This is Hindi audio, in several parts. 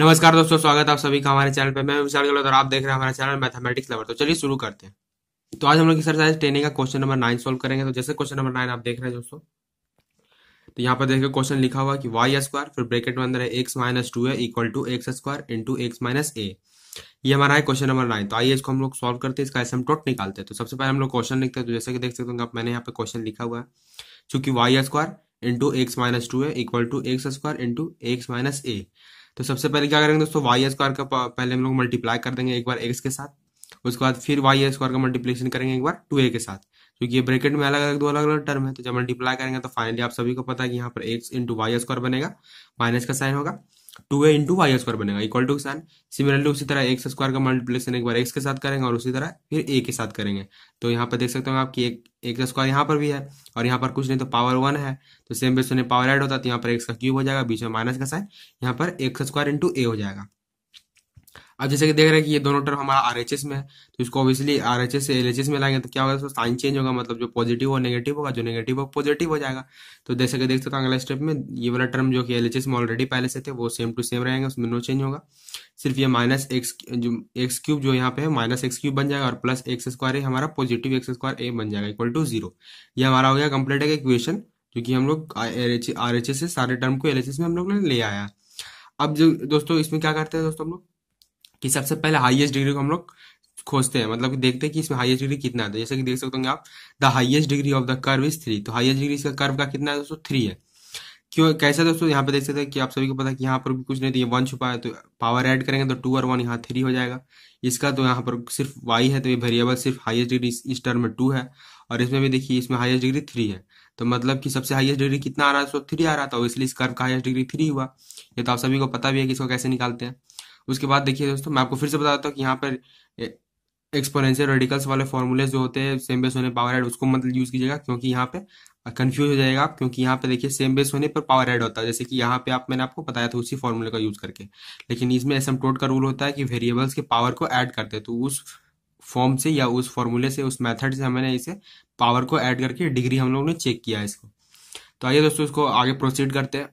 नमस्कार दोस्तों स्वागत है आप सभी का हमारे चैनल पे मैं विशाल गलत और आप देख रहे हैं हमारा चैनल मैथमेटिक्स लवर तो चलिए शुरू करते हैं तो आज हम लोग एक्सरसाइज ट्रेनिंग का क्वेश्चन नंबर नाइन सोल्व करेंगे तो जैसे क्वेश्चन नंबर नाइन आप देख रहे हैं दोस्तों तो यहाँ पर देखिए क्वेश्चन लिखा हुआ कि वाई स्क्वायर फिर ब्रेकेट में अंदर है एक्स माइनस टू है equal to x square into x minus a ये हमारा है क्वेश्चन नंबर नाइन तो आइए इसको हम लोग सॉल्व करते हैं इसका एसम टोट निकालते हैं तो सबसे पहले हम लोग क्वेश्चन लिखते हैं तो जैसे कि देख सकते हैं मैंने यहाँ पे क्वेश्चन लिखा हुआ है चूंकि y square into x minus two है equal to x square into x minus a तो सबसे पहले क्या करेंगे दोस्तों वाई स्क्वायर का पहले हम लोग मल्टीप्लाई कर देंगे एक बार एक्स के साथ उसके बाद फिर वाई स्क्वायर का मल्टीप्लीकेशन करेंगे एक बार टू ए के साथ क्योंकि ये ब्रैकेट में अलग अलग दो अलग अलग टर्म है तो जब मल्टीप्लाई करेंगे तो फाइनली आप सभी को पता है कि यहाँ पर एक्स इंटू वाई स्क्वायर बनेगा माइनस का साइन होगा two a into y square बनेगा इक्वल टू साइन सिमिलरली उसी तरह एक्स स्क्वायर का मल्टीप्लिकेशन एक बार एक्स के साथ करेंगे और उसी तरह फिर ए के साथ करेंगे तो यहाँ पर देख सकते हो आपकी एक एक्स स्क्वायर यहाँ पर भी है और यहाँ पर कुछ नहीं तो पावर वन है तो सेम बेस पावर एड होता है तो यहाँ पर एक्स का क्यूब हो जाएगा बीच में माइनस का साइन यहाँ पर एक्स स्क्वायर इंटू ए हो जाएगा अब जैसे कि देख रहे हैं कि ये दोनों टर्म हमारा आर में है तो इसको ऑब्वियसली आर से एल में लाएंगे तो क्या होगा साइन चेंज होगा मतलब जो पॉजिटिव हो नेगेटिव होगा जो नेगेटिव हो पॉजिटिव हो जाएगा तो जैसे कि देख सकते हैं अगला स्टेप में ये वाला टर्म जो कि एल में ऑलरेडी पहले से थे वो सेम टू सेम रहेंगे उसमें नो चेंज होगा सिर्फ ये माइनस एक्स जो एक्स क्यूब जो यहाँ पे है माइनस एक्स क्यूब बन जाएगा और प्लस एक्स स्क्वायर हमारा पॉजिटिव एक्स स्क्वायर ए बन जाएगा इक्वल टू जीरो ये हमारा हो गया कम्प्लीट है इक्वेशन जो कि हम लोग आर एच से सारे टर्म को एल में हम लोग ने ले आया अब जो दोस्तों इसमें क्या करते हैं दोस्तों हम लोग कि सबसे पहले हाईएस्ट डिग्री को हम लोग खोजते हैं मतलब देखते हैं कि इसमें हाईएस्ट डिग्री कितना है जैसे कि देख सकते होंगे आप the highest degree of the curve is three तो हाईएस्ट डिग्री इसका कर्व का कितना है दोस्तों थ्री है क्यों कैसे दोस्तों यहाँ पे देख सकते हैं कि आप सभी को पता है कि यहाँ पर भी कुछ नहीं तो ये वन छुपा है तो पावर ऐड करेंगे तो टू और वन यहाँ थ्री हो जाएगा इसका तो यहाँ पर सिर्फ वाई है तो ये वेरिएबल सिर्फ हाईएस्ट डिग्री इस टर्म में टू है और इसमें भी देखिए इसमें हाईएस्ट डिग्री थ्री है तो मतलब कि सबसे हाईएस्ट डिग्री कितना आ रहा है सो थ्री आ रहा था इसलिए इस कर्व का हाईएस्ट डिग्री थ्री हुआ ये तो आप सभी को पता भी है कि इसको कैसे निकालते हैं उसके बाद देखिए दोस्तों मैं आपको फिर से बताता हूँ कि यहाँ पर एक्सपोनेंशियल रेडिकल्स वाले फॉर्मूले जो होते हैं सेम बेस होने पावर हेड उसको मतलब यूज कीजिएगा क्योंकि यहाँ पे कंफ्यूज हो जाएगा आप क्योंकि यहाँ पे देखिए सेम बेस होने पर पावर हेड होता है जैसे कि यहाँ पे आप मैंने आपको बताया था उसी फॉर्मूले का यूज करके लेकिन इसमें एस टोट का रूल होता है कि वेरिएबल्स के पावर को ऐड करते तो उस फॉर्म से या उस फॉर्मूले से उस मेथड से हमने इसे पावर को ऐड करके डिग्री हम लोगों ने चेक किया है इसको तो आइए दोस्तों इसको आगे प्रोसीड करते हैं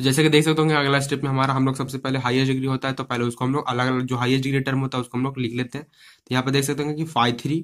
तो जैसे कि देख सकते होंगे अगला स्टेप में हमारा हम लोग सबसे पहले हाईएस्ट डिग्री होता है तो पहले उसको हम लोग अलग अलग जो हाईएस्ट डिग्री टर्म होता है उसको हम लोग लिख लेते हैं तो यहाँ पर देख सकते होंगे कि फाइव थ्री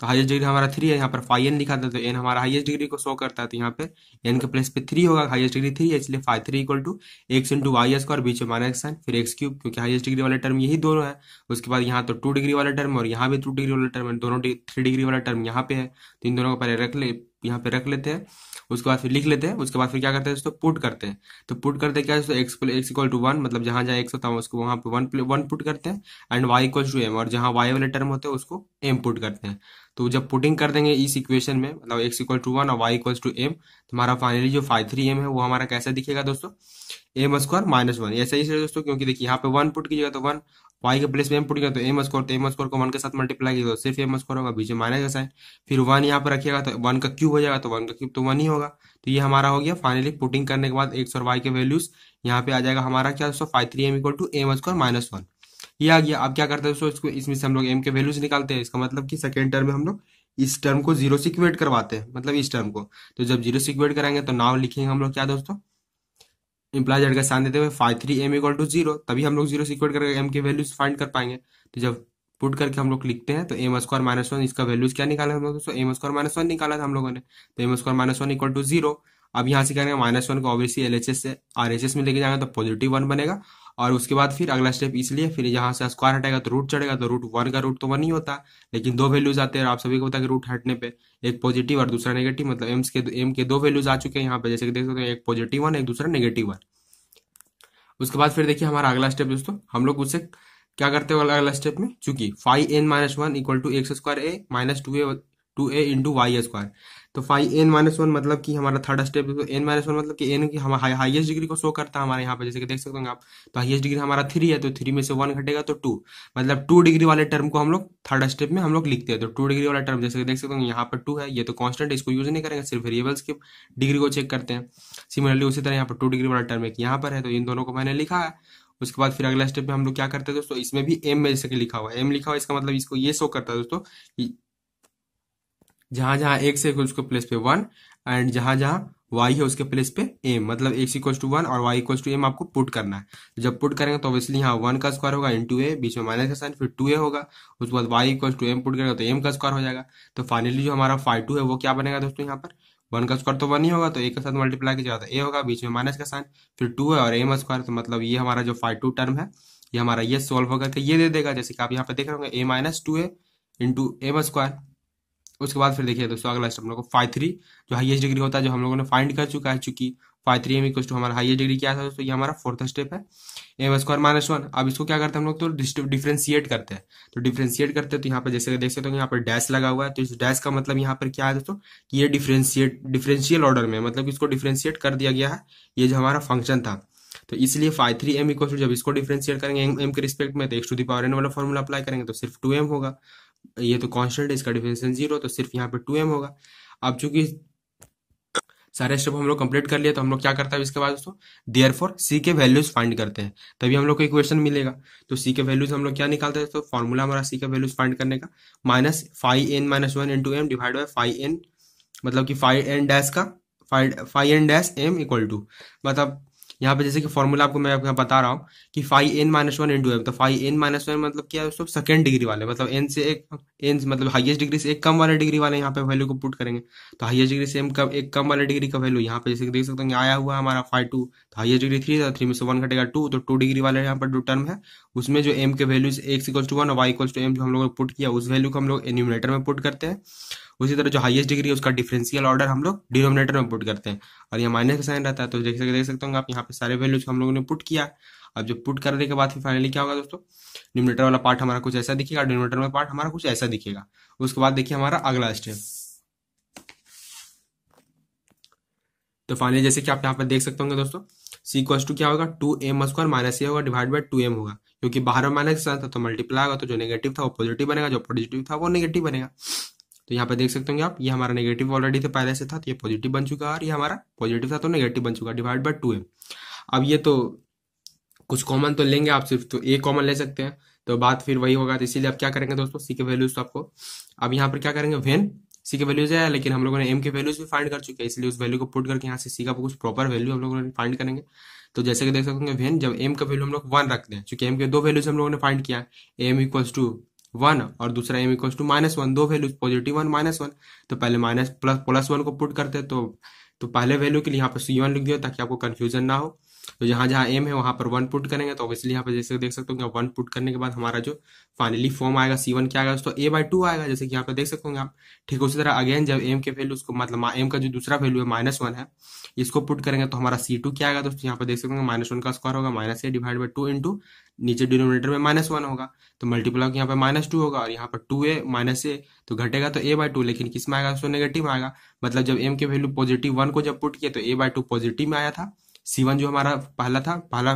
तो हाईएस्ट डिग्री हमारा थ्री है यहाँ पर फाइव एन लिखा था तो एन हमारा हाईएस्ट डिग्री को शो करता है तो यहाँ पे एन के प्लेस पे थ्री होगा हाईएस्ट डिग्री थ्री इसलिए five three equal to x into y s और बीच में माइनस साइन फिर एक्स क्यूब क्योंकि हाईएस्ट डिग्री वाला टर्म यही दोनों है उसके बाद यहाँ तो टू डिग्री वाला टर्म और यहाँ भी टू डिग्री वाला टर्म है दोनों थ्री डिग्री वाला टर्म यहाँ पे है तो इन दोनों को पहले रख ले यहाँ पे रख लेते हैं उसके बाद फिर लिख लेते हैं उसके बाद फिर क्या करते हैं दोस्तों पुट करते हैं तो पुट करते हैं क्या दोस्तों x x equal to one मतलब जहां जहाँ एक्स होता है उसको वहां पे वन वन पुट करते हैं and y equal to m और जहाँ वाई वाले टर्म होते हैं उसको एम पुट करते हैं तो जब पुटिंग कर देंगे इस इक्वेशन में मतलब एक्स इक्वल टू वन और वाई इक्वल टू एम तो हमारा फाइनली जो फाइव थ्री एम है वो हमारा कैसा दिखेगा दोस्तों एम स्क्वायर माइनस वन ऐसा ही दोस्तों क्योंकि देखिए यहाँ पे वन पुट कीजिएगा तो वन वाई के प्लेस में एम पुट किया तो एम स्क्वायर तो एम स्क्वायर को वन के साथ मल्टीप्लाई किया तो सिर्फ एम स्क्वायर होगा बीच में माइनस का साइन फिर वन यहाँ पर रखिएगा तो वन का क्यूब हो जाएगा तो वन का क्यूब तो वन ही होगा तो ये हमारा हो गया फाइनली पुटिंग करने के बाद एक्स और वाई के वैल्यूज यहाँ पे आ जाएगा हमारा क्या दोस्तों five three m equal to m square minus one ये आ गया अब क्या करते हैं दोस्तों इसको इसमें से हम लोग एम के वैल्यूज निकालते हैं इसका मतलब कि सेकेंड टर्म में हम लोग इस टर्म को जीरो से इक्वेट करवाते हैं मतलब इस टर्म को तो जब जीरो से इक्वेट कराएंगे तो नाव लिखेंगे हम लोग क्या दोस्तों इम्प्लाइज का साइन देते हुए five three m equal to zero तभी हम लोग जीरो से इक्वेट करके एम के वैल्यूज फाइंड कर पाएंगे तो जब पुट करके हम लोग लिखते हैं तो एम स्क्वायर माइनस वन इसका वैल्यूज क्या निकाला हम लोग दोस्तों एम स्क्वायर माइनस वन निकाला था हम लोगों ने तो m square minus one equal to zero अब यहाँ से क्या माइनस वन को ऑब्वियसली एल एच एस से आर एच एस में लेके जाएंगे तो पॉजिटिव वन बनेगा और उसके बाद फिर अगला स्टेप इसलिए फिर यहाँ से स्क्वायर हटेगा तो रूट चढ़ेगा तो रूट वन का रूट तो वन ही होता लेकिन दो वैल्यूज आते हैं आप सभी को पता है रूट हटने पे एक पॉजिटिव और दूसरा नेगेटिव मतलब एम्स के एम के दो वैल्यूज आ चुके हैं यहाँ पे जैसे कि देख सकते हैं एक पॉजिटिव वन एक दूसरा नेगेटिव वन उसके बाद फिर देखिए हमारा अगला स्टेप दोस्तों हम लोग उससे क्या करते हो अगला स्टेप में चूंकि five n minus one equal to x square a minus two a two a into y square तो फाइव एन माइनस वन मतलब कि हमारा थर्ड स्टेप तो एन माइनस वन मतलब कि एन की हम हाईएस्ट डिग्री को शो करता है हमारे यहाँ पे जैसे कि देख सकते हैं आप तो हाईएस्ट डिग्री हमारा थ्री है तो थ्री में से वन घटेगा तो टू मतलब टू डिग्री वाले टर्म को हम लोग थर्ड स्टेप में हम लोग लिखते हैं तो टू डिग्री वाला टर्म जैसे कि देख सकते हैं यहाँ पर टू है ये तो कॉन्स्टेंट इसको यूज नहीं करेंगे सिर्फ वेरिएबल्स की डिग्री को चेक करते हैं सिमिलरली उसी तरह यहाँ पर टू डिग्री वाला टर्म एक यहाँ पर है तो इन दोनों को मैंने लिखा है उसके बाद फिर अगला स्टेप में हम लोग क्या करते हैं दोस्तों इसमें भी एम में जैसे कि लिखा हुआ है एम लिखा हुआ इसका मतलब इसको ये शो करता है दोस्तों जहां जहां एक से उसके प्लेस पे वन एंड जहां जहां वाई है उसके प्लेस पे एम मतलब एक्स इक्वल टू वन और वाई इक्वल टू एम आपको पुट करना है जब पुट करेंगे तो ऑब्वियसली यहाँ वन का स्क्वायर होगा इन टू ए बीच में माइनस का साइन फिर टू ए होगा उसके बाद y equal to m put करेगा तो एम का स्क्वायर हो जाएगा तो फाइनली जो हमारा फाइव टू है वो क्या बनेगा दोस्तों यहाँ पर वन का स्क्वायर तो वन ही होगा तो ए के साथ मल्टीप्लाई किया जाएगा ए होगा बीच में माइनस का साइन फिर टू है और एम स्क्वायर तो मतलब ये हमारा जो फाइव टू टर्म है ये हमारा ये सोल्व होगा तो ये दे देगा जैसे कि आप यहाँ पे देख रहे होंगे a minus two a into m square उसके बाद फिर देखिए दोस्तों अगला स्टेप हम लोग को फाइव थ्री जो हाईएस्ट डिग्री होता है जो हम लोगों ने फाइंड कर चुका है चूंकि five three m equal to हमारा हाईएस्ट डिग्री क्या था दोस्तों ये हमारा फोर्थ स्टेप है एम स्क्वायर माइनस वन अब इसको क्या करते हैं हम लोग तो डिफ्रेंशिएट करते हैं तो डिफ्रेंशिएट करते हैं तो यहाँ पर जैसे देख सकते हो यहाँ पर डैश लगा हुआ है तो इस डैश का मतलब यहाँ पर क्या है दोस्तों कि ये डिफ्रेंशिएट डिफ्रेंशियल ऑर्डर में मतलब इसको डिफ्रेंशिएट कर दिया गया है ये जो हमारा फंक्शन था तो इसलिए five three m equal to जब इसको डिफ्रेंशिएट करेंगे एम के रिस्पेक्ट में तो x to the power n वाला फॉर्मूला अप्लाई करेंगे तो सिर्फ टू एम होगा ये तो कॉन्स्टेंट है इसका डिफिनेशन जीरो तो सिर्फ यहाँ पे टू एम होगा अब चूंकि सारे स्टेप हम लोग कंप्लीट कर लिए तो हम लोग क्या करते हैं इसके बाद दोस्तों देयर फॉर सी के वैल्यूज फाइंड करते हैं तभी हम लोग को इक्वेशन मिलेगा तो सी के वैल्यूज हम लोग क्या निकालते हैं तो फॉर्मूला हमारा सी के वैल्यूज फाइंड करने का minus five n minus one into m divide by five n मतलब कि फाइव एन डैश का five five n dash m equal to मतलब यहाँ पे जैसे कि फॉर्मूला आपको मैं आपको बता रहा हूँ कि five n minus one into m तो फाइव एन माइनस वन मतलब क्या है सेकंड डिग्री वाले मतलब एन से एक एन मतलब हाईएस्ट डिग्री से एक कम वाले डिग्री वाले यहाँ पे वैल्यू को पुट करेंगे तो हाईएस्ट डिग्री से एम कम एक कम वाले डिग्री का वैल्यू यहाँ पे जैसे देख सकते हैं आया हुआ हमारा फाइव टू तो हाईएस्ट डिग्री थ्री थ्री में से वन घटेगा टू तो टू डिग्री वाले यहाँ पर जो टर्म है उसमें जो एम के value x equal to one और वाई इक्वल टू एम जो हम लोग ने पुट किया उस वैल्यू को हम लोग एन्यूमिनेटर में पुट करते हैं उसी तरह जो हाईएस्ट डिग्री है उसका डिफरेंशियल ऑर्डर हम लोग डिनोमिनेटर में पुट करते हैं और यहाँ माइनस का साइन रहता है तो देख सकते देख सकते होंगे आप यहाँ पे सारे वैल्यूज हम लोगों ने पुट किया अब जब पुट करने के बाद फिर फाइनली क्या होगा दोस्तों डिनोमिनेटर वाला पार्ट हमारा कुछ ऐसा दिखेगा डिनोमिनेटर वाला पार्ट हमारा कुछ ऐसा दिखेगा उसके बाद देखिए हमारा अगला स्टेप तो फाइनली जैसे कि आप यहाँ पर देख सकते होंगे दोस्तों सी इक्वल्स टू क्या होगा two m square minus a होगा डिवाइड बाई टू एम होगा क्योंकि बाहर में माइनस था तो मल्टीप्लाई होगा तो जो नेगेटिव था वो पॉजिटिव बनेगा जो पॉजिटिव था वो नेगेटिव बनेगा तो यहाँ पे देख सकते होंगे आप ये हमारा नेगेटिव ऑलरेडी तो पहले से था तो ये पॉजिटिव बन चुका है और ये हमारा पॉजिटिव था तो नेगेटिव बन चुका डिवाइड बाई टू अब ये तो कुछ कॉमन तो लेंगे आप सिर्फ तो ए कॉमन ले सकते हैं तो बात फिर वही होगा तो इसीलिए आप क्या करेंगे दोस्तों सी के वैल्यूज तो आपको अब यहाँ पर क्या करेंगे वेन सी के वैल्यूज है लेकिन हम लोगों ने एम के वैल्यूज भी फाइंड कर चुके हैं इसलिए उस वैल्यू को पुट करके यहाँ से सी का कुछ प्रॉपर वैल्यू हम लोगों ने फाइंड करेंगे तो जैसे कि देख सकते हैं वेन जब एम का वैल्यू हम लोग वन रखते हैं चूंकि एम के दो वैल्यूज हम लोगों ने फाइंड किया एम इक्वल्स टू वन और दूसरा m equal to minus one दो values positive one minus one तो पहले माइनस प्लस प्लस वन को पुट करते तो तो पहले वैल्यू के लिए यहाँ पर सी वन लिख दिया ताकि आपको कंफ्यूजन ना हो तो जहां जहां एम है वहाँ पर वन पुट करेंगे तो ऑब्वियसली यहाँ पर जैसे देख सकते हो वन पुट करने के बाद हमारा जो फाइनली फॉर्म आएगा सी वन क्या आएगा दोस्तों ए बाई टू आएगा जैसे कि यहाँ पर देख सकते होंगे आप ठीक उसी तरह अगेन जब एम के वैल्यू उसको मतलब एम का जो दूसरा वैल्यू है माइनस वन है इसको पुट करेंगे तो हमारा सी टू क्या आएगा दोस्तों यहाँ पर देख सकते होंगे माइनस वन का स्क्वायर होगा minus a divide by two into नीचे डिनोमिनेटर में माइनस वन होगा तो मल्टीप्लाई यहाँ पर माइनस टू होगा और यहाँ पर टू ए माइनस ए तो घटेगा तो ए बाई टू लेकिन किस में आएगा दोस्तों नेगेटिव आएगा मतलब जब एम के वैल्यू पॉजिटिव वन को जब पुट किया तो ए बाई टू पॉजिटिव में आया था सी वन जो हमारा पहला था पहला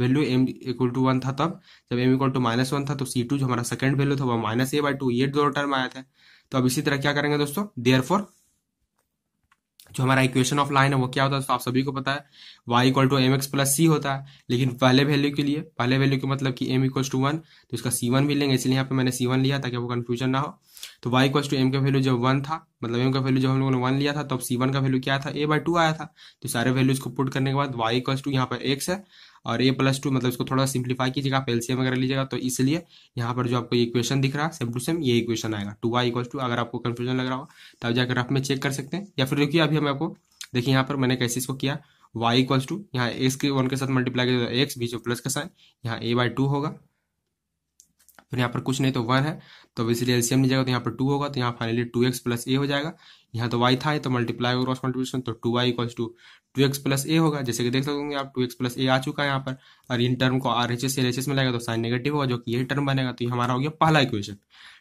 value m equal to one था तब जब m equal to minus one था तो सी टू जो हमारा सेकंड वैल्यू था वो माइनस ए बाई टू ये दो टर्म आया था तो अब इसी तरह क्या करेंगे दोस्तों देयर फॉर जो हमारा इक्वेशन ऑफ लाइन है वो क्या होता है तो आप सभी को पता है y equal to m x plus c होता है लेकिन पहले वैल्यू के लिए पहले वैल्यू के मतलब कि एम इक्वल टू वन तो इसका वन भी लेंगे इसलिए यहाँ पे मैंने सी वन लिया ताकि वो कंफ्यूजन ना हो तो y इक्वल टू एम का वैल्यू जब वन था मतलब एम का वैल्यू जब हम लोगों ने वन लिया था तो सी वन का वैल्यू क्या था ए बाई टू आया था तो सारे वैल्यूज को पुट करने के बाद y इक्व टू यहाँ पर एक्स है और ए प्लस टू मतलब इसको थोड़ा सिंप्लीफाई कीजिएगा आप एलसीएम वगैरह लीजिएगा तो इसलिए यहाँ पर जो आपको इक्वेशन दिख रहा है सेम टू सेम ये इक्वेशन आएगा टू वाई इक्वल टू अगर आपको कंफ्यूजन लग रहा हो तो आप जाकर आप में चेक कर सकते हैं या फिर देखिए अभी हम आपको देखिए यहाँ पर मैंने कैसे इसको किया वाई इक्वल्स टू यहाँ एक्स के वन के साथ मल्टीप्लाई किया एक्स बीच प्लस का साइन यहाँ ए बाई टू होगा फिर यहाँ पर कुछ नहीं तो वन है तो इसलिए एलसीएम जाएगा तो यहाँ पर टू होगा तो यहाँ finally two x plus a हो जाएगा यहाँ तो वाई था तो मल्टीप्लाई होगा क्रॉस मल्टीप्लिकेशन तो two y equals to two x plus a होगा जैसे कि देख सकते आप टू एक्स प्लस ए आ चुका है यहाँ पर और इन टर्म को R H S L H S में लगेगा तो साइन नेगेटिव होगा जो कि यही टर्म बनेगा तो ये हमारा हो गया पहला इक्वेशन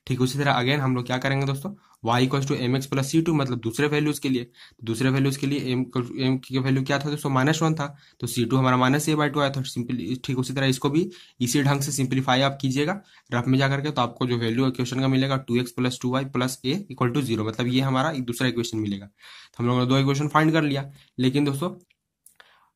ठीक उसी तरह अगेन हम लोग क्या करेंगे दोस्तों y equal to m x plus c two मतलब दूसरे वैल्यूज के लिए तो दूसरे वैल्यूज के लिए एम एम की वैल्यू क्या था दोस्तों माइनस वन था तो सी टू हमारा माइनस ए बाई टू आया था सिंपली ठीक उसी तरह इसको भी इसी ढंग से सिंपलीफाई आप कीजिएगा रफ में जाकर के तो आपको जो वैल्यू इक्वेशन का मिलेगा two x plus two y plus a equal to zero मतलब ये हमारा एक दूसरा इक्वेशन मिलेगा तो हम लोगों ने दो इक्वेशन फाइंड कर लिया लेकिन दोस्तों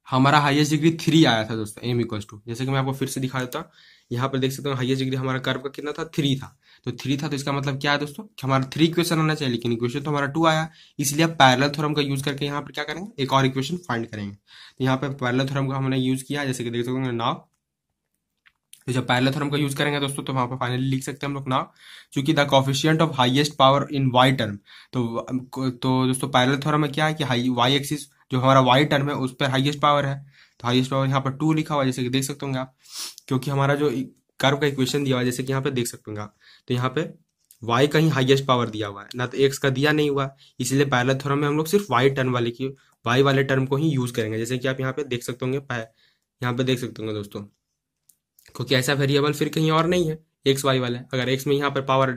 हमारा हाईएस्ट डिग्री थ्री आया था दोस्तों एम इक्वल टू जैसे कि मैं आपको फिर से दिखा देता यहाँ पर देख सकते हो हाईएस्ट डिग्री हमारा कर्व का कितना था थ्री था तो थ्री था तो इसका मतलब क्या है दोस्तों हमारा थ्री इक्वेशन आना चाहिए लेकिन इक्वेशन तो हमारा टू आया इसलिए आप पैरल थोरम का यूज करके यहाँ पर क्या करेंगे एक और इक्वेशन फाइंड करेंगे तो यहाँ पर पैरल थोरम का हमने यूज किया जैसे कि देख सकते हो नाव तो जब पैरल थ्योरम का यूज करेंगे दोस्तों तो वहां पर फाइनली लिख सकते हैं हम लोग ना क्योंकि the coefficient of highest power in y term तो तो दोस्तों पैरल थ्योरम में क्या है कि वाई एक्सिस जो हमारा वाई टर्म है उस पर हाइएस्ट पावर है तो हाईएस्ट पावर यहाँ पर टू लिखा हुआ जैसे कि देख सकते होंगे आप क्योंकि हमारा जो कर्व का इक्वेशन दिया हुआ है जैसे कि यहाँ पे देख सकते होंगे तो यहाँ पे वाई का ही हाइएस्ट पावर दिया हुआ है ना तो एक्स का दिया नहीं हुआ इसलिए पैरल थ्योरम में हम लोग सिर्फ वाई टर्म वाले की वाई वाले टर्म को ही यूज करेंगे जैसे कि आप यहाँ पे देख सकते होंगे यहाँ पे देख सकते होंगे दोस्तों क्योंकि ऐसा वेरिएबल फिर कहीं और नहीं है एक्स वाई वाला है अगर एक्स में यहाँ पर पावर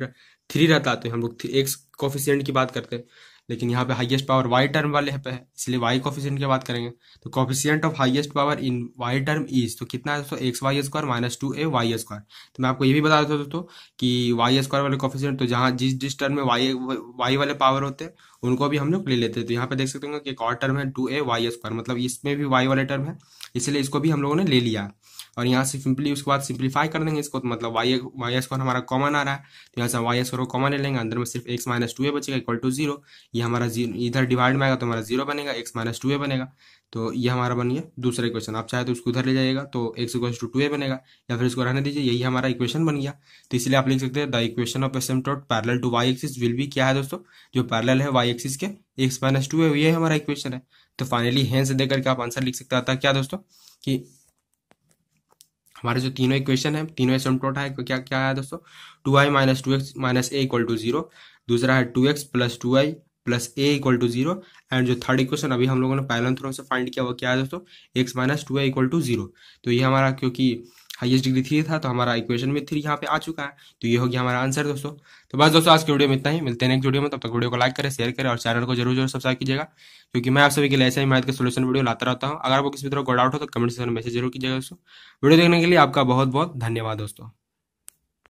थ्री रहता तो हम लोग एक्स कॉफिशियंट की बात करते हैं लेकिन यहाँ पे हाईएस्ट पावर वाई टर्म वाले पे है इसलिए वाई कॉफिशियंट की बात करेंगे तो coefficient of highest power in y term is तो कितना है दोस्तों x y square minus two a y square तो मैं आपको ये भी बता देता हूँ दोस्तों कि वाई स्क्वायर वाले कॉफिशियंट तो जहाँ जिस जिस टर्म में वाई वाई वाले पावर होते हैं उनको भी हम लोग ले लेते हैं तो यहाँ पे देख सकते हैं कि एक और टर्म है टू ए वाई स्क्वायर मतलब इसमें भी वाई वाले टर्म है इसलिए इसको भी हम लोगों ने ले लिया है और यहाँ से सिंपली उसके बाद सिंप्लीफाई कर देंगे इसको तो मतलब वाई वाई स्क्वायर हमारा कॉमन आ रहा है तो यहाँ से वाई स्क्वायर को कॉमन ले लेंगे अंदर में सिर्फ एक्स माइनस टू ए बचेगा इक्वल टू जीरो ये हमारा इधर डिवाइड में आएगा तो हमारा जीरो बनेगा एक्स माइनस टू ए बनेगा तो ये हमारा बन गया दूसरा इक्वेशन आप चाहे तो उसको उधर ले जाएगा तो x equal to two a बनेगा या फिर इसको रहने दीजिए यही हमारा इक्वेशन बन गया तो इसलिए आप लिख सकते हैं the equation of asymptote parallel to y axis will भी क्या है दोस्तों जो पैरल है वाई एक्सिस के एक्स माइनस टू है ये हमारा इक्वेशन है तो फाइनली हैंड से देकर के आप आंसर लिख सकते आता क्या दोस्तों की हमारे जो तीनों इक्वेशन है तीनों एसमटोट है क्या क्या आया दोस्तों two y minus two x minus a equal to zero दूसरा है two x plus two y plus a equal to zero and जो थर्ड इक्वेशन अभी हम लोगों ने पायलन थ्रो से फाइंड किया वो क्या है दोस्तों x minus two y equal to zero तो ये हमारा क्योंकि हाईएस्ट डिग्री थ्री था तो हमारा इक्वेशन में थ्री यहाँ पे आ चुका है तो ये हो गया हमारा आंसर दोस्तों तो बस दोस्तों आज के वीडियो में इतना ही मिलते हैं नेक्स्ट वीडियो में तब तक वीडियो को लाइक करें शेयर करें और चैनल को जरूर जरूर सब्सक्राइब कीजिएगा क्योंकि मैं आप सभी के लिए ऐसे ही मैथ के सोल्यूशन वीडियो लाता रहता हूँ अगर आपको किसी तरह को डाउट हो तो कमेंट सेक्शन में मैसेज जरूर कीजिएगा दोस्तों वीडियो देखने के लिए आपका बहुत बहुत धन्यवाद दोस्तों